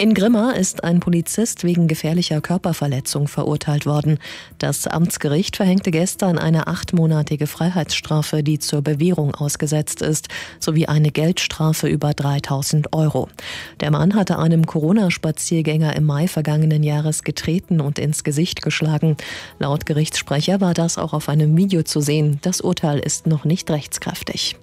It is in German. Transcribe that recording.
In Grimma ist ein Polizist wegen gefährlicher Körperverletzung verurteilt worden. Das Amtsgericht verhängte gestern eine achtmonatige Freiheitsstrafe, die zur Bewährung ausgesetzt ist, sowie eine Geldstrafe über 3000 Euro. Der Mann hatte einem Corona-Spaziergänger im Mai vergangenen Jahres getreten und ins Gesicht geschlagen. Laut Gerichtssprecher war das auch auf einem Video zu sehen. Das Urteil ist noch nicht rechtskräftig.